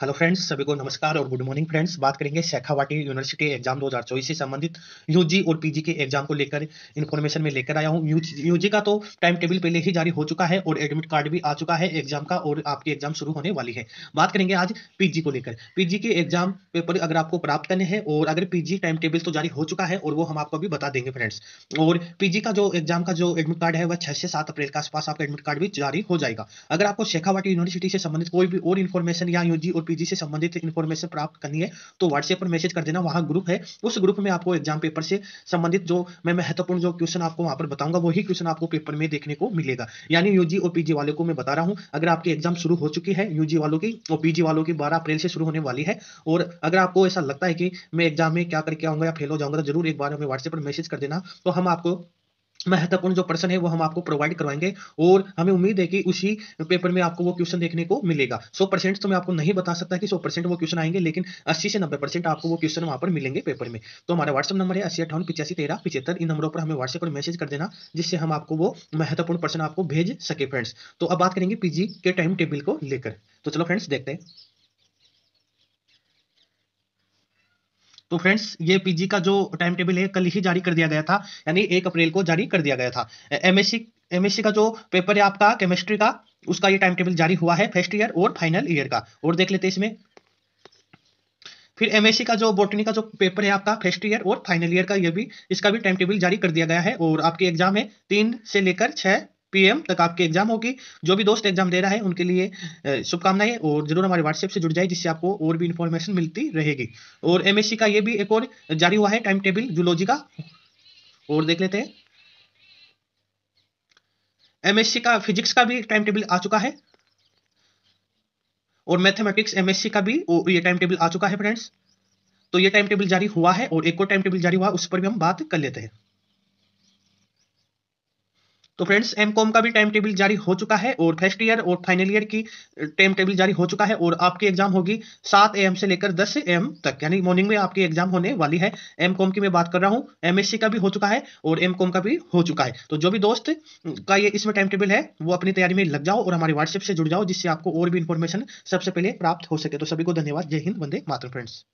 hello friends सभी को नमस्कार और गुड मॉर्निंग फ्रेंड्स बात करेंगे शेखावाटी यूनिवर्सिटी एग्जाम 2024 से संबंधित यूजी और पीजी के एग्जाम को लेकर इन्फॉर्मेशन में लेकर आया हूँ यूजी का तो टाइम टेबल पहले ही जारी हो चुका है और एडमिट कार्ड भी आ चुका है एग्जाम का और आपकी एग्जाम शुरू होने वाली है बात करेंगे आज पीजी को लेकर पीजी के एग्जाम पेपर अगर आपको प्राप्त करने हैं और अगर पीजी टाइम टेबल तो जारी हो चुका है और वो हम आपको भी बता देंगे फ्रेंड्स और पीजी का जो एग्जाम का जो एडमिट कार्ड है वह छह से सात अप्रैल के आसपास आपका एडमिट कार्ड भी जारी हो जाएगा अगर आपको शेखावाटी यूनिवर्सिटी से संबंधित कोई भी और इन्फॉर्मेशन या यूजी और यूपीजी से संबंधित इन्फॉर्मेशन प्राप्त करनी है तो व्हाट्सएप पर मैसेज कर देना वहाँ ग्रुप है उस ग्रुप में आपको एग्जाम पेपर से संबंधित जो मैं महत्वपूर्ण जो क्वेश्चन आपको वहाँ पर बताऊंगा वही क्वेश्चन आपको पेपर में देखने को मिलेगा यानी यूजी और पीजी वाले को मैं बता रहा हूँ अगर आपकी एग्जाम शुरू हो चुकी है यूजी वालों की और पीजी वालों की बारह अप्रैल से शुरू होने वाली है और अगर आपको ऐसा लगता है कि मैं एग्जाम में क्या करके आऊंगा या फेल हो जाऊंगा तो जरूर एक बार हमें व्हाट्सएप पर मैसेज कर देना तो हम आपको महत्वपूर्ण जो प्रश्न है वो हम आपको प्रोवाइड करवाएंगे और हमें उम्मीद है कि उसी पेपर में आपको वो क्वेश्चन देखने को मिलेगा 100 परसेंट तो मैं आपको नहीं बता सकता कि सौ परसेंट वो क्वेश्चन आएंगे लेकिन अस्सी से नब्बे परसेंट आपको वो क्वेश्चन वहां पर मिलेंगे पेपर में तो हमारा व्हाट्सअप नंबर है अस्सी अठावन पिचासी तेरह पिछहत्तर इन नंबरों पर हमें व्हाट्सएप पर मैसेज कर देना जिससे हम आपको वो महत्वपूर्ण प्रश्न आपको भेज सके फ्रेंड्स तो अब बात करेंगे पीजी के टाइम टेबल को लेकर तो चलो फ्रेंड्स देखते हैं तो फ्रेंड्स ये पीजी का जो टाइम टेबल है कल ही जारी कर दिया गया था यानी एक अप्रैल को जारी कर दिया गया था एमएससी एमएससी का जो पेपर है आपका केमिस्ट्री का उसका ये टाइम टेबल जारी हुआ है फर्स्ट ईयर और फाइनल ईयर का और देख लेते इसमें फिर एमएससी का जो बोटनी का जो पेपर है आपका फर्स्ट ईयर और फाइनल ईयर का ये भी इसका भी टाइम टेबल जारी कर दिया गया है और आपके एग्जाम है तीन से लेकर छह पीएम तक आपकी एग्जाम होगी जो भी दोस्त एग्जाम दे रहा है उनके लिए शुभकामनाएं और जरूर हमारे व्हाट्सएप से जुड़ जाए जिससे आपको और भी इन्फॉर्मेशन मिलती रहेगी और एमएससी का ये भी एक और जारी हुआ है टाइम टेबल जूलॉजी का और देख लेते हैं एमएससी का फिजिक्स का भी टाइम टेबल आ चुका है और मैथमेटिक्स एमएससी का भी ये टाइम टेबल आ चुका है फ्रेंड्स तो ये टाइम टेबल जारी हुआ है और एक और टाइम टेबल जारी हुआ उस पर भी हम बात कर लेते हैं तो फ्रेंड्स एम कॉम का भी टाइम टेबल जारी हो चुका है और फर्स्ट ईयर और फाइनल ईयर की टाइम टेबल जारी हो चुका है और आपकी एग्जाम होगी सात एम से लेकर दस एम तक यानी मॉर्निंग में आपकी एग्जाम होने वाली है एम कॉम की मैं बात कर रहा हूँ एम एस सी का भी हो चुका है और एम कॉम का भी हो चुका है तो जो भी दोस्त का ये इसमें टाइम टेबल है वो अपनी तैयारी में लग जाओ और हमारे व्हाट्सएप से जुड़ जाओ जिससे आपको और भी इन्फॉर्मेशन सबसे पहले प्राप्त हो सके तो सभी को धन्यवाद जय हिंद वंदे मातृ फ्रेंड्स